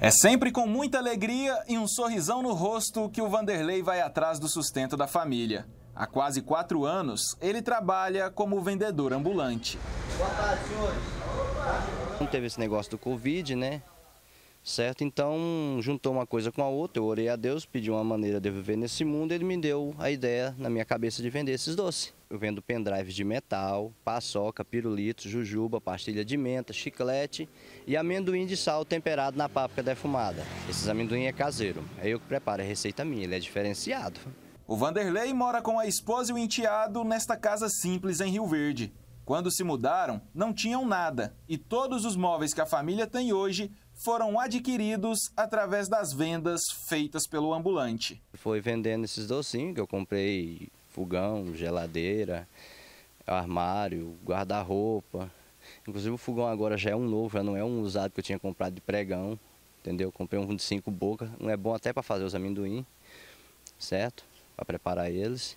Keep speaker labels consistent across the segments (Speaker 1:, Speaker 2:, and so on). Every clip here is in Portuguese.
Speaker 1: É sempre com muita alegria e um sorrisão no rosto que o Vanderlei vai atrás do sustento da família. Há quase quatro anos, ele trabalha como vendedor ambulante.
Speaker 2: Boa tarde, senhores. Não teve esse negócio
Speaker 1: do Covid, né?
Speaker 2: certo? Então, juntou uma coisa com a outra, eu orei a Deus, pedi uma maneira de viver nesse mundo, ele me deu a ideia na minha cabeça de vender esses doces. Eu vendo pendrives de metal, paçoca, pirulito, jujuba, pastilha de menta, chiclete e amendoim de sal temperado na páprica defumada. Esses amendoim é caseiro, é eu que preparo, a receita minha, ele é diferenciado.
Speaker 1: O Vanderlei mora com a esposa e o enteado nesta casa simples em Rio Verde. Quando se mudaram, não tinham nada e todos os móveis que a família tem hoje foram adquiridos através das vendas feitas pelo ambulante.
Speaker 2: Foi vendendo esses docinhos que eu comprei: fogão, geladeira, armário, guarda-roupa. Inclusive o fogão agora já é um novo, já não é um usado que eu tinha comprado de pregão, entendeu? Eu comprei um de cinco bocas, Não é bom até para fazer os amendoim, certo? Para preparar eles.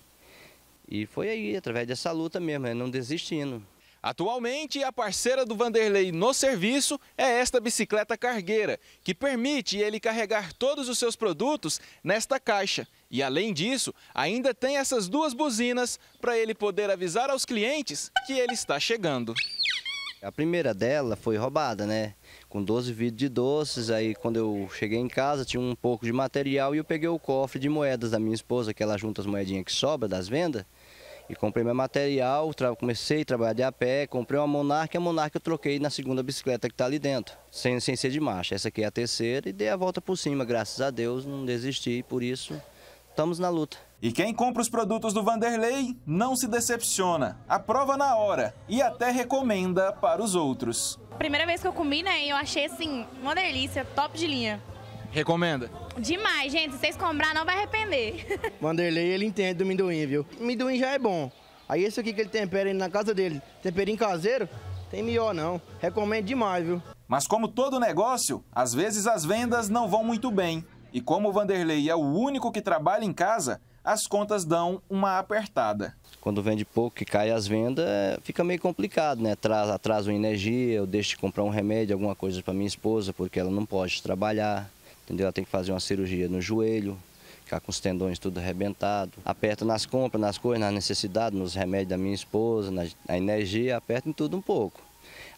Speaker 2: E foi aí, através dessa luta mesmo, né? não desistindo.
Speaker 1: Atualmente, a parceira do Vanderlei no serviço é esta bicicleta cargueira, que permite ele carregar todos os seus produtos nesta caixa. E além disso, ainda tem essas duas buzinas para ele poder avisar aos clientes que ele está chegando.
Speaker 2: A primeira dela foi roubada, né? Com 12 vidros de doces, aí quando eu cheguei em casa tinha um pouco de material e eu peguei o cofre de moedas da minha esposa, que ela junta as moedinhas que sobra das vendas, e comprei meu material, comecei a trabalhar de a pé, comprei uma Monarca, a Monarca eu troquei na segunda bicicleta que está ali dentro, sem, sem ser de marcha. Essa aqui é a terceira e dei a volta por cima, graças a Deus, não desisti, por isso estamos na
Speaker 1: luta. E quem compra os produtos do Vanderlei não se decepciona, aprova na hora e até recomenda para os outros.
Speaker 2: Primeira vez que eu comi, né? Eu achei assim, uma delícia, top de linha. Recomenda? Demais, gente. Se vocês comprar, não vai arrepender. Vanderlei, ele entende do amendoim, viu? Amendoim já é bom. Aí esse aqui que ele tempera na casa dele,
Speaker 1: temperinho caseiro, tem melhor não. Recomendo demais, viu? Mas como todo negócio, às vezes as vendas não vão muito bem. E como o Vanderlei é o único que trabalha em casa, as contas dão uma apertada. Quando vende
Speaker 2: pouco e cai as vendas, é, fica meio complicado, né? Atrasa, uma energia, eu deixo de comprar um remédio, alguma coisa para minha esposa, porque ela não pode trabalhar, entendeu? Ela tem que fazer uma cirurgia no joelho, ficar com os tendões tudo arrebentado. Aperta nas compras, nas coisas, nas necessidades, nos remédios da minha esposa, na, na energia, aperta em tudo um pouco.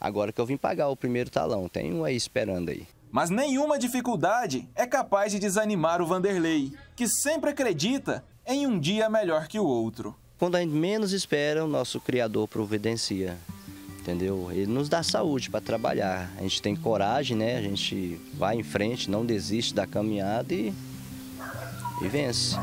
Speaker 2: Agora que eu vim pagar o primeiro talão, tem um aí esperando aí.
Speaker 1: Mas nenhuma dificuldade é capaz de desanimar o Vanderlei, que sempre acredita em um dia melhor que o outro.
Speaker 2: Quando a gente menos espera, o nosso Criador providencia, entendeu? Ele nos dá saúde para trabalhar. A gente tem coragem, né? A gente vai em frente, não desiste da caminhada e, e vence.